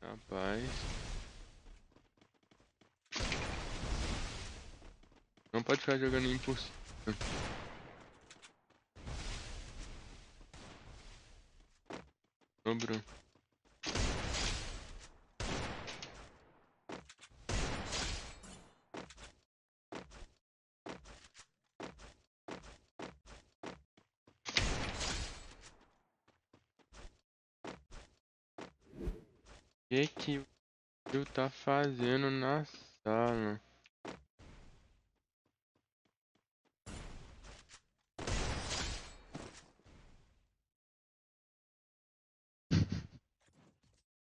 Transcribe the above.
Rapaz. Não pode ficar jogando impossível. Não, Bruno. que que o Will tá fazendo na sala?